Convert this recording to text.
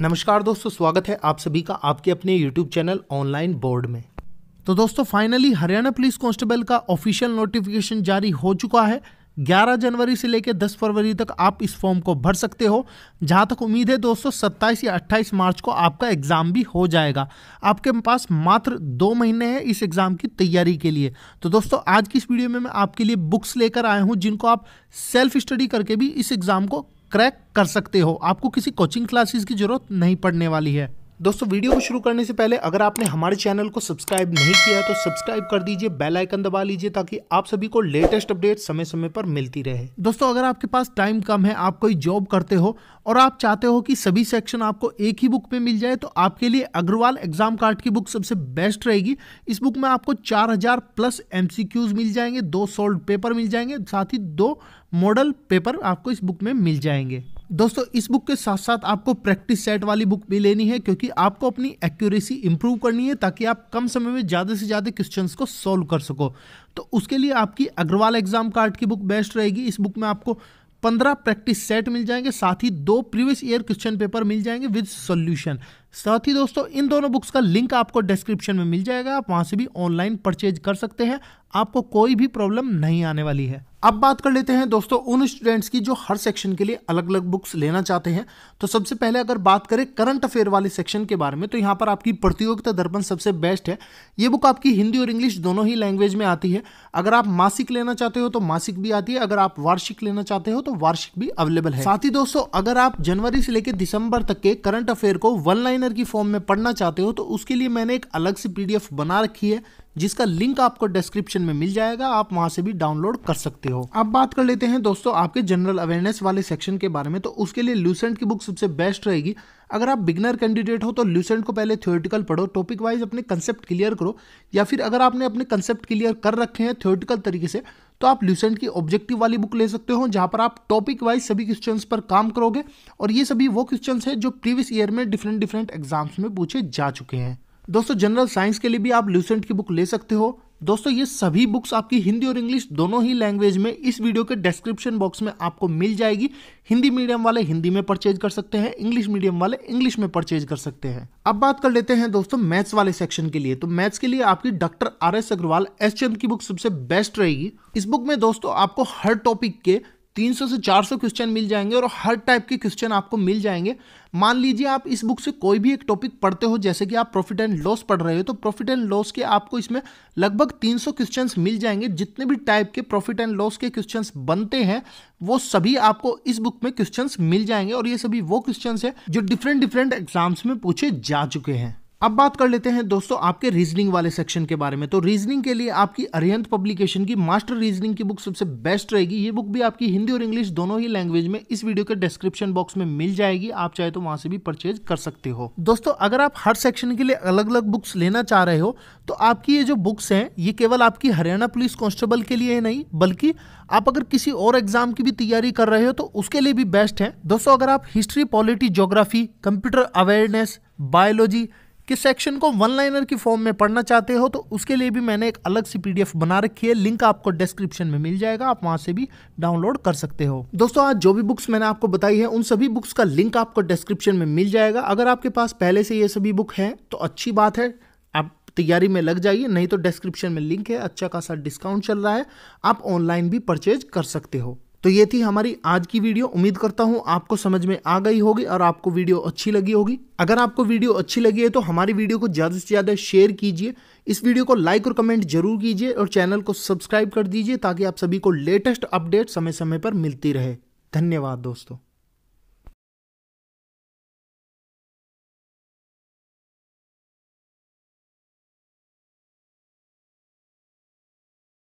नमस्कार दोस्तों स्वागत है आप सभी का आपके अपने यूट्यूब चैनल ऑनलाइन बोर्ड में तो दोस्तों फाइनली हरियाणा पुलिस कांस्टेबल का ऑफिशियल नोटिफिकेशन जारी हो चुका है 11 जनवरी से लेकर 10 फरवरी तक आप इस फॉर्म को भर सकते हो जहां तक उम्मीद है दोस्तों 27 या 28 मार्च को आपका एग्ज़ाम भी हो जाएगा आपके पास मात्र दो महीने हैं इस एग्ज़ाम की तैयारी के लिए तो दोस्तों आज की इस वीडियो में मैं आपके लिए बुक्स लेकर आया हूं जिनको आप सेल्फ स्टडी करके भी इस एग्ज़ाम को क्रैक कर सकते हो आपको किसी कोचिंग क्लासेस की ज़रूरत नहीं पड़ने वाली है दोस्तों वीडियो को शुरू करने से पहले अगर आपने हमारे चैनल को सब्सक्राइब नहीं किया है तो सब्सक्राइब कर दीजिए बेल आइकन दबा लीजिए ताकि आप सभी को लेटेस्ट अपडेट समय समय पर मिलती रहे दोस्तों अगर आपके पास टाइम कम है आप कोई जॉब करते हो और आप चाहते हो कि सभी सेक्शन आपको एक ही बुक में मिल जाए तो आपके लिए अग्रवाल एग्जाम कार्ड की बुक सबसे बेस्ट रहेगी इस बुक में आपको चार प्लस एम मिल जाएंगे दो सोल्ड पेपर मिल जाएंगे साथ ही दो मॉडल पेपर आपको इस बुक में मिल जाएंगे दोस्तों इस बुक के साथ साथ आपको प्रैक्टिस सेट वाली बुक भी लेनी है क्योंकि आपको अपनी एक्यूरेसी इंप्रूव करनी है ताकि आप कम समय में ज़्यादा से ज़्यादा क्वेश्चन को सॉल्व कर सको तो उसके लिए आपकी अग्रवाल एग्जाम कार्ड की बुक बेस्ट रहेगी इस बुक में आपको पंद्रह प्रैक्टिस सेट मिल जाएंगे साथ ही दो प्रीवियस ईयर क्वेश्चन पेपर मिल जाएंगे विद सॉल्यूशन साथ ही दोस्तों इन दोनों बुक्स का लिंक आपको डिस्क्रिप्शन में मिल जाएगा आप वहाँ से भी ऑनलाइन परचेज कर सकते हैं आपको कोई भी प्रॉब्लम नहीं आने वाली है अब बात कर लेते हैं दोस्तों उन स्टूडेंट्स की जो हर सेक्शन के लिए अलग अलग बुक्स लेना चाहते हैं तो सबसे पहले अगर बात करें करंट अफेयर वाले सेक्शन के बारे में तो यहाँ पर आपकी प्रतियोगिता दर्पण सबसे बेस्ट है ये बुक आपकी हिंदी और इंग्लिश दोनों ही लैंग्वेज में आती है अगर आप मासिक लेना चाहते हो तो मासिक भी आती है अगर आप वार्षिक लेना चाहते हो तो वार्षिक भी अवेलेबल है साथ ही दोस्तों अगर आप जनवरी से लेकर दिसंबर तक के करंट अफेयर को वन लाइनर की फॉर्म में पढ़ना चाहते हो तो उसके लिए मैंने एक अलग से पीडीएफ बना रखी है जिसका लिंक आपको डिस्क्रिप्शन में मिल जाएगा आप वहां से भी डाउनलोड कर सकते हो अब बात कर लेते हैं दोस्तों आपके जनरल अवेयरनेस वाले सेक्शन के बारे में तो उसके लिए लूसेंट की बुक सबसे बेस्ट रहेगी अगर आप बिगनर कैंडिडेट हो तो लूसेंट को पहले थ्योरेटिकल पढ़ो टॉपिक वाइज अपने कंसेप्ट क्लियर करो या फिर अगर आपने अपने कंसेप्ट क्लियर कर रखे हैं थ्योरेटिकल तरीके से तो आप लूसेंट की ऑब्जेक्टिव वाली बुक ले सकते हो जहां पर आप टॉपिक वाइज सभी क्वेश्चन पर काम करोगे और ये सभी वो क्वेश्चन है जो प्रीवियस ईयर में डिफरेंट डिफरेंट एग्जाम्स में पूछे जा चुके हैं दोस्तों जनरल साइंस के लिए भी आप लूसेंट की बुक ले सकते हो दोस्तों ये सभी बुक्स आपकी हिंदी और इंग्लिश दोनों ही लैंग्वेज में इस वीडियो के डिस्क्रिप्शन बॉक्स में आपको मिल जाएगी हिंदी मीडियम वाले हिंदी में परचेज कर सकते हैं इंग्लिश मीडियम वाले इंग्लिश में परचेज कर सकते हैं अब बात कर लेते हैं दोस्तों मैथ्स वाले सेक्शन के लिए तो मैथ्स के लिए आपकी doctor R S Agrawal S Chand की बुक सबसे बेस्ट रहेगी इस बुक में दोस्तों आपको हर टॉपिक के 300 से 400 क्वेश्चन मिल जाएंगे और हर टाइप के क्वेश्चन आपको मिल जाएंगे मान लीजिए आप इस बुक से कोई भी एक टॉपिक पढ़ते हो जैसे कि आप प्रॉफिट एंड लॉस पढ़ रहे हो तो प्रॉफिट एंड लॉस के आपको इसमें लगभग 300 क्वेश्चन मिल जाएंगे जितने भी टाइप के प्रॉफिट एंड लॉस के क्वेश्चन बनते हैं वो सभी आपको इस बुक में क्वेश्चन मिल जाएंगे और ये सभी वो क्वेश्चन है जो डिफरेंट डिफरेंट एग्जाम्स में पूछे जा चुके हैं अब बात कर लेते हैं दोस्तों आपके रीजनिंग वाले सेक्शन के बारे में तो रीजनिंग के लिए आपकी अरियंत पब्लिकेशन की मास्टर रीजनिंग की बुक सबसे बेस्ट रहेगी ये बुक भी आपकी हिंदी और इंग्लिश दोनों ही लैंग्वेज में इस वीडियो के डिस्क्रिप्शन बॉक्स में मिल जाएगी आप चाहे तो वहां से भी परचेज कर सकते हो दोस्तों अगर आप हर सेक्शन के लिए अलग अलग बुक्स लेना चाह रहे हो तो आपकी ये जो बुक्स हैं ये केवल आपकी हरियाणा पुलिस कॉन्स्टेबल के लिए नहीं बल्कि आप अगर किसी और एग्जाम की भी तैयारी कर रहे हो तो उसके लिए भी बेस्ट है दोस्तों अगर आप history polity geography computer awareness biology कि सेक्शन को वन लाइनर की फॉर्म में पढ़ना चाहते हो तो उसके लिए भी मैंने एक अलग सी पीडीएफ बना रखी है लिंक आपको डिस्क्रिप्शन में मिल जाएगा आप वहां से भी डाउनलोड कर सकते हो दोस्तों आज जो भी बुक्स मैंने आपको बताई है उन सभी बुक्स का लिंक आपको डिस्क्रिप्शन में मिल जाएगा अगर आपके पास पहले से ये सभी बुक है तो अच्छी बात है आप तैयारी में लग जाइए नहीं तो डिस्क्रिप्शन में लिंक है अच्छा खासा डिस्काउंट चल रहा है आप ऑनलाइन भी परचेज कर सकते हो तो ये थी हमारी आज की वीडियो उम्मीद करता हूँ आपको समझ में आ गई होगी और आपको वीडियो अच्छी लगी होगी अगर आपको वीडियो अच्छी लगी है तो हमारी वीडियो को ज़्यादा से ज़्यादा शेयर कीजिए इस वीडियो को लाइक और कमेंट जरूर कीजिए और चैनल को सब्सक्राइब कर दीजिए ताकि आप सभी को लेटेस्ट अपडेट समय समय पर मिलती रहे धन्यवाद दोस्तों